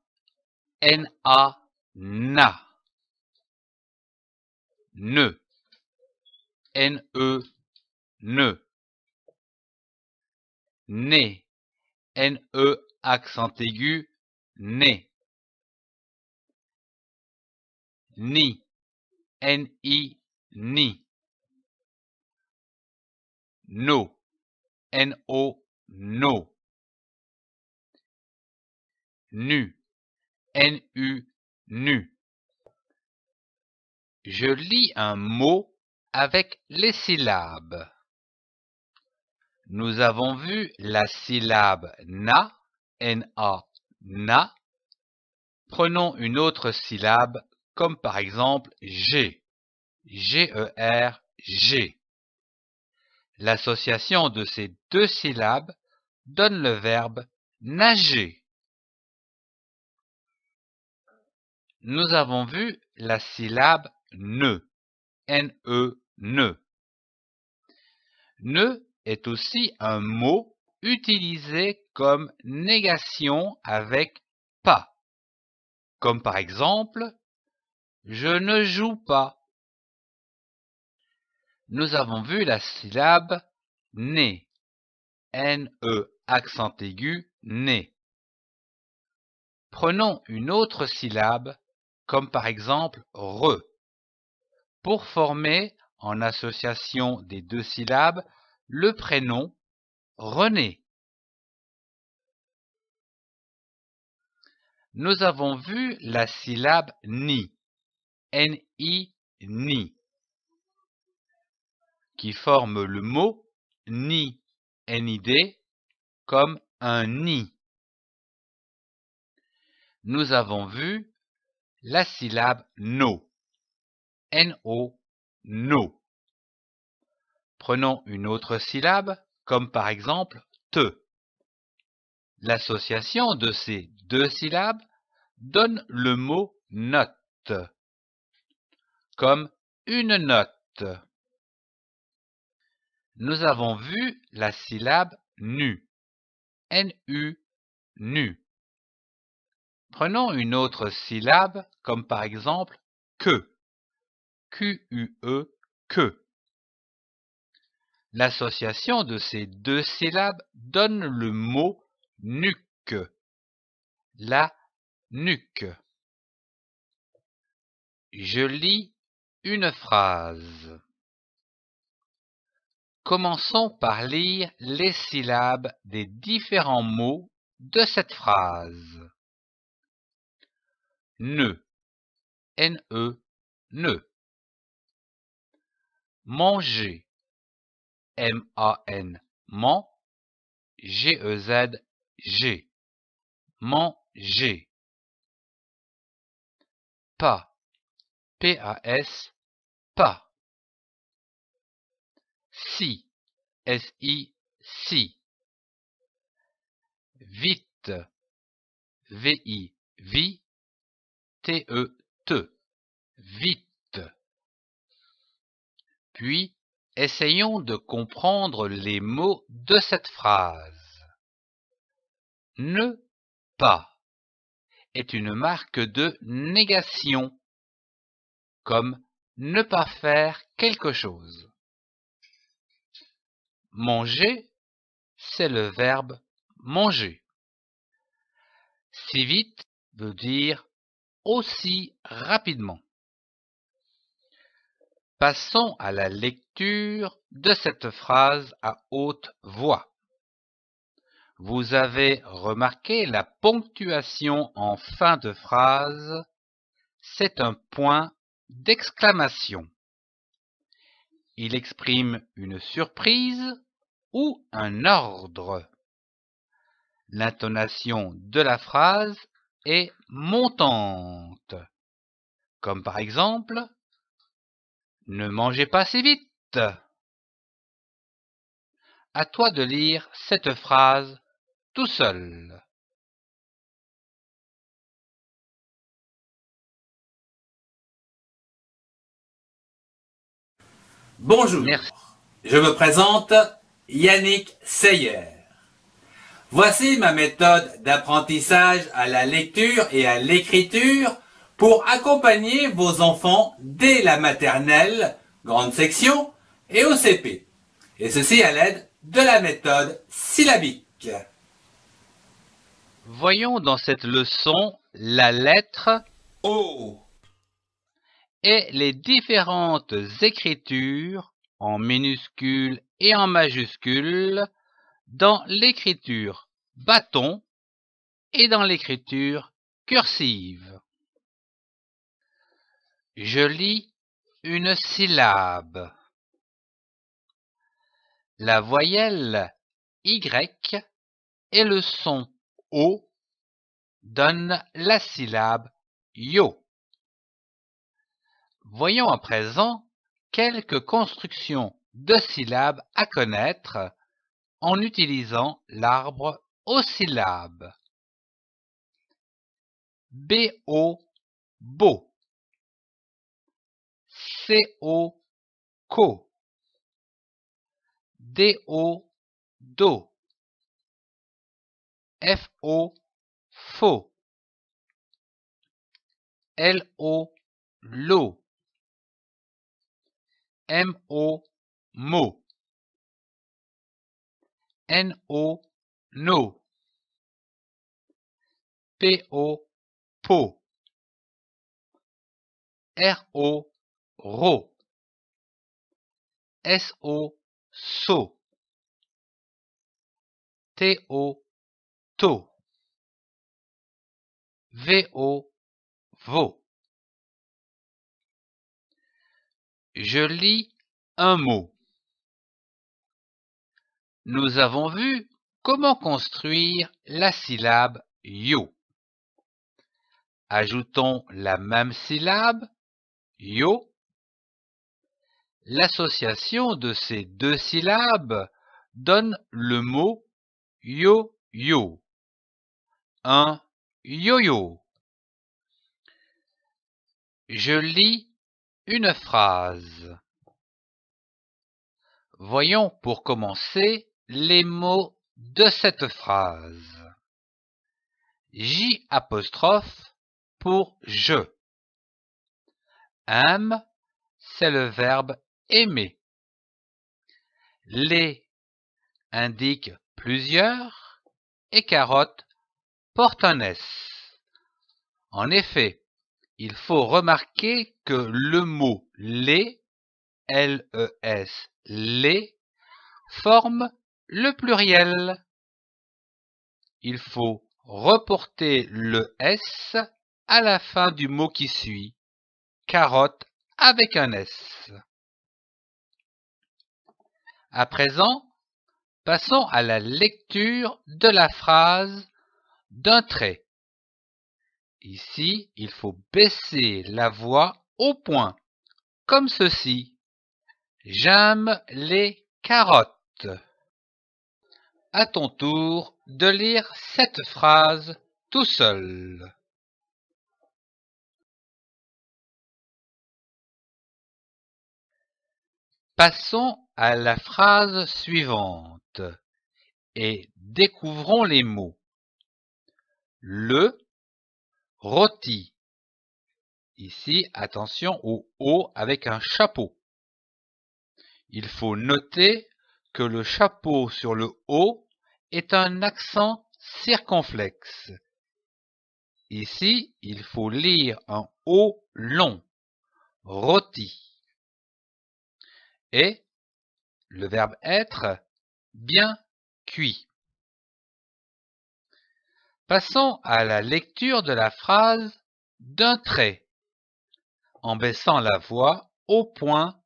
Speaker 3: N-A, na. Ne, N-E, ne. Né, N-E accent aigu, né. Ni, N-I, ni. No, N-O, no. Nu, N-U, nu. Je lis un mot avec les syllabes.
Speaker 2: Nous avons vu la syllabe na, N-A, na. Prenons une autre syllabe comme par exemple G, G-E-R, G.
Speaker 3: L'association de ces deux syllabes donne le verbe nager. Nous avons vu la syllabe ne, N-E, ne.
Speaker 2: Ne est aussi un mot utilisé comme
Speaker 3: négation avec pas, comme par exemple je ne joue pas. Nous avons vu
Speaker 2: la syllabe né. N-E accent aigu, né. Prenons une autre syllabe, comme par exemple re. Pour former, en association des deux
Speaker 3: syllabes, le prénom René. Nous avons vu la syllabe ni.
Speaker 2: N-I, ni, qui forme le mot ni, n'id comme un ni.
Speaker 3: Nous avons vu la syllabe no, N-O, no.
Speaker 2: Prenons une autre syllabe, comme par exemple te. L'association de ces deux syllabes donne le mot note
Speaker 3: comme une note. Nous avons vu la syllabe nu. N-U, nu. Prenons une autre syllabe, comme par exemple que. Q-U-E, que.
Speaker 2: L'association de ces deux syllabes donne le mot
Speaker 3: nuque. La nuque. Je lis une phrase.
Speaker 2: Commençons par lire les syllabes des différents mots
Speaker 3: de cette phrase. Ne, N-E, ne. Manger, M-A-N, man, G-E-Z, G. Manger. Pas, P-A-S, pas. Si, S-I, si. Vite, V-I, vi, te. Vite. Puis, essayons
Speaker 2: de comprendre les mots de cette phrase. Ne pas est une marque de négation,
Speaker 3: comme ne pas faire quelque chose. Manger, c'est le verbe manger.
Speaker 2: Si vite veut dire aussi rapidement. Passons à la lecture de cette phrase à haute voix. Vous avez remarqué la ponctuation en fin de phrase. C'est un point d'exclamation. Il exprime une surprise ou un ordre. L'intonation de la phrase est montante, comme par exemple ⁇ Ne mangez pas si vite !⁇
Speaker 3: À toi de lire cette phrase tout seul. Bonjour. Je
Speaker 1: me présente Yannick Seyer. Voici ma méthode d'apprentissage à la lecture et à l'écriture pour accompagner vos enfants dès la maternelle, grande section, et au CP. Et ceci à l'aide de la méthode syllabique. Voyons dans cette leçon la lettre O et les différentes écritures en minuscules
Speaker 2: et en majuscules dans l'écriture bâton
Speaker 3: et dans l'écriture cursive. Je lis une syllabe.
Speaker 2: La voyelle Y et le son O donnent la syllabe yo. Voyons à présent quelques constructions de syllabes à connaître en utilisant l'arbre aux syllabes.
Speaker 3: BO beau CO O DO FO faux O lo M-O, mo n o N-O, no. P-O, po. R-O, ro. S-O, so. T-O, to. V-O, vo. Je lis un mot. Nous avons vu comment construire la
Speaker 2: syllabe yo. Ajoutons la même syllabe yo. L'association de ces deux
Speaker 3: syllabes donne le mot yo-yo. Un yo-yo. Je lis une phrase.
Speaker 2: Voyons pour commencer les mots de cette phrase.
Speaker 3: J pour je. Aime, c'est le verbe aimer.
Speaker 2: Les indique plusieurs et carotte porte un S. En effet, il faut remarquer que le mot les, e L-E-S, les, forme le pluriel. Il faut reporter le S à la fin du mot qui suit, carotte avec un S. À présent, passons à la lecture de la phrase d'un trait. Ici, il faut baisser la voix au point, comme ceci. J'aime les
Speaker 3: carottes. À ton tour de lire cette phrase tout seul. Passons à la phrase suivante et découvrons les mots. Le rôti. Ici, attention au O avec un chapeau. Il faut noter
Speaker 2: que le chapeau sur le O est un accent
Speaker 3: circonflexe. Ici, il faut lire un O long, rôti. Et le verbe être, bien cuit. Passons à la lecture de la phrase d'un trait,
Speaker 2: en baissant la voix au point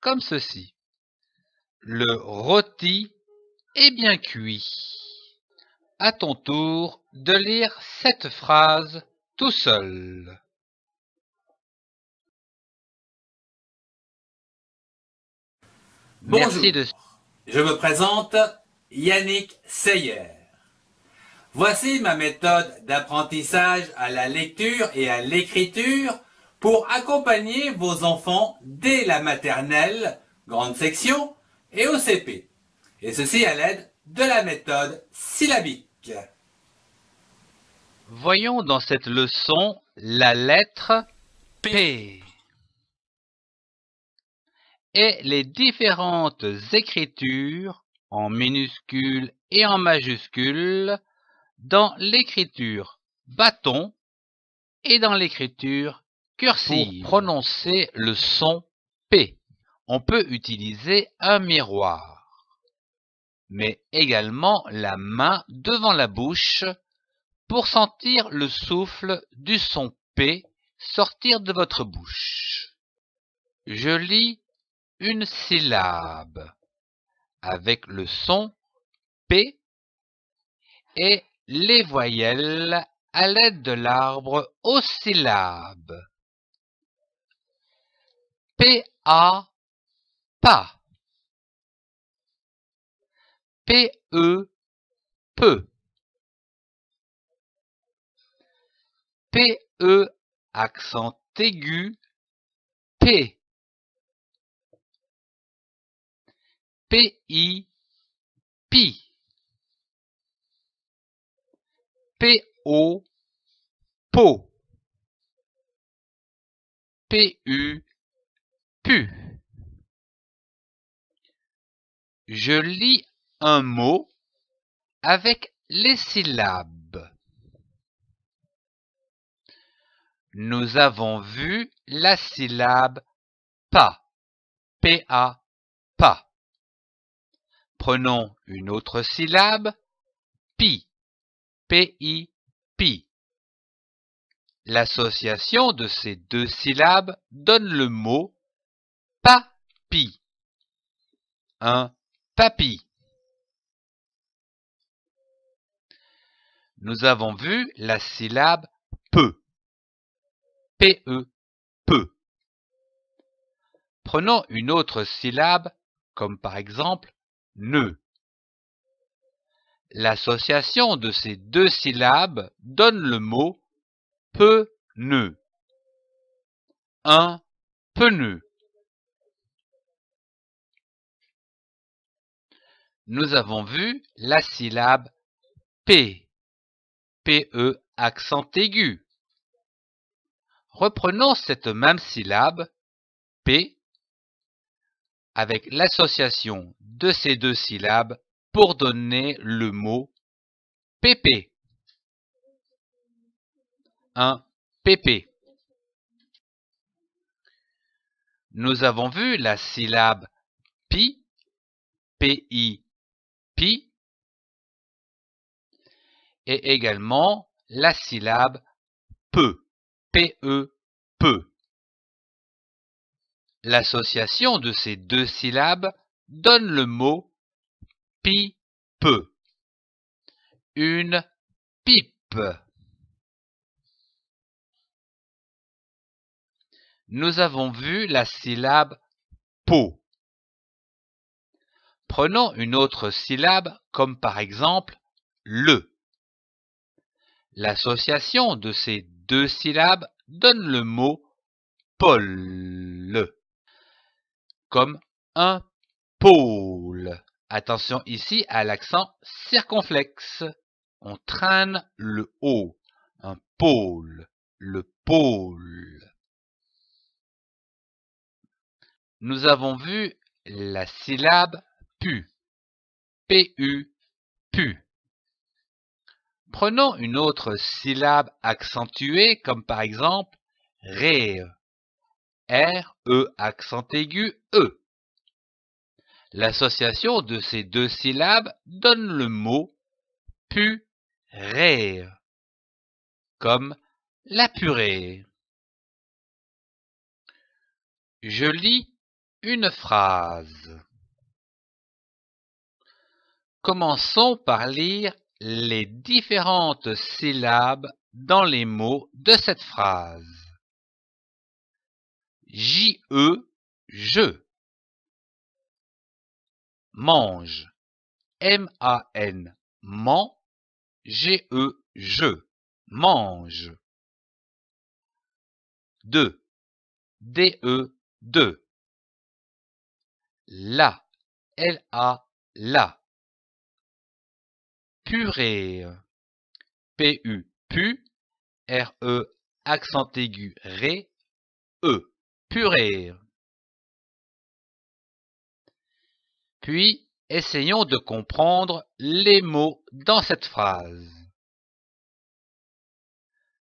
Speaker 2: comme ceci. Le rôti est bien cuit. À ton tour
Speaker 3: de lire cette phrase tout seul. Je
Speaker 1: me présente Yannick Seyer. Voici ma méthode d'apprentissage à la lecture et à l'écriture pour accompagner vos enfants dès la maternelle, grande section, et au CP. Et ceci à l'aide de la méthode syllabique. Voyons dans cette leçon la lettre P
Speaker 2: et les différentes écritures en minuscules et en majuscules dans l'écriture bâton et dans l'écriture cursive. Pour prononcer le son P, on peut utiliser un miroir, mais également la main devant la bouche pour sentir le souffle du son P sortir de votre bouche. Je lis une syllabe avec le son P et les voyelles à l'aide de l'arbre aux syllabes.
Speaker 3: P-A, pas. P-E, peu. P-E, accent aigu, P. P-I, pi. P-O, P-U, Pu. Je lis un mot avec les syllabes. Nous avons vu la syllabe PA. pa, a Prenons une autre syllabe, pi.
Speaker 2: L'association de ces deux syllabes
Speaker 3: donne le mot papi. Un papi ». Nous avons vu la syllabe peu. PE,
Speaker 2: peu. Prenons une autre syllabe, comme par exemple ne. L'association de ces deux
Speaker 3: syllabes donne le mot pneu. Un pneu. Nous avons vu la syllabe P,
Speaker 2: P-E accent aigu. Reprenons cette même syllabe P avec l'association de ces deux syllabes pour donner le mot pépé. Un pépé.
Speaker 3: Nous avons vu la syllabe pi, pi, pi, et également la syllabe peu, pe, peu.
Speaker 2: L'association de ces deux syllabes donne le
Speaker 3: mot pipe, une pipe. Nous avons vu la syllabe peau.
Speaker 2: Prenons une autre syllabe comme par exemple le. L'association de ces deux syllabes donne le mot pole », comme un pôle. Attention ici à l'accent circonflexe. On traîne
Speaker 3: le O, un pôle, le pôle. Nous avons vu la syllabe pu, P-U, pu. Prenons
Speaker 2: une autre syllabe accentuée comme par exemple rire. r, e accent aigu, e. L'association de ces deux syllabes donne le mot pu
Speaker 3: comme la purée. Je lis une phrase.
Speaker 2: Commençons par lire les différentes
Speaker 3: syllabes dans les mots de cette phrase. J-E, je mange, M-A-N, man, G-E, je, mange. 2. D-E, De, La, L-A, la. Purée, P-U, pu, R-E, accent aigu, ré, E, purée. Puis, essayons de comprendre les mots dans cette phrase.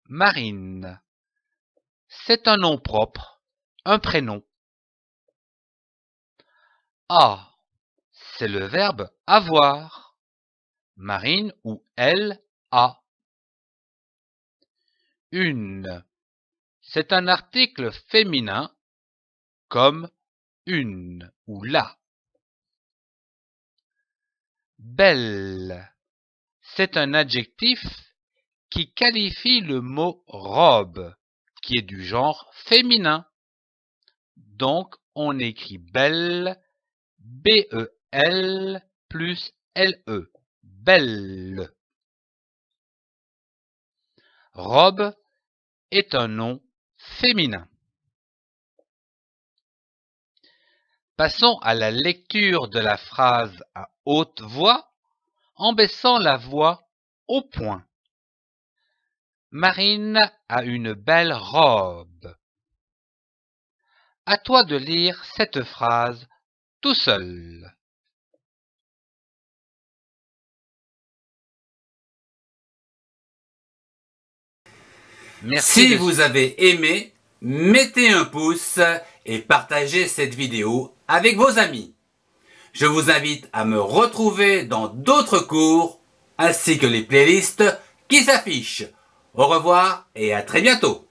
Speaker 3: Marine. C'est un nom propre, un prénom. A. c'est le verbe avoir. Marine ou elle a. Une. C'est un article féminin comme une ou la. Belle. C'est un adjectif
Speaker 2: qui qualifie le mot robe, qui est du genre féminin.
Speaker 3: Donc, on écrit belle, B-E-L plus L-E, belle. Robe est un nom féminin. Passons à la lecture de la
Speaker 2: phrase à haute voix en baissant la voix au point. Marine a une belle robe.
Speaker 3: À toi de lire cette phrase tout seul.
Speaker 1: Merci si vous avez aimé, mettez un pouce et partagez cette vidéo avec vos amis. Je vous invite à me retrouver dans d'autres cours ainsi que les playlists qui s'affichent. Au revoir et à très bientôt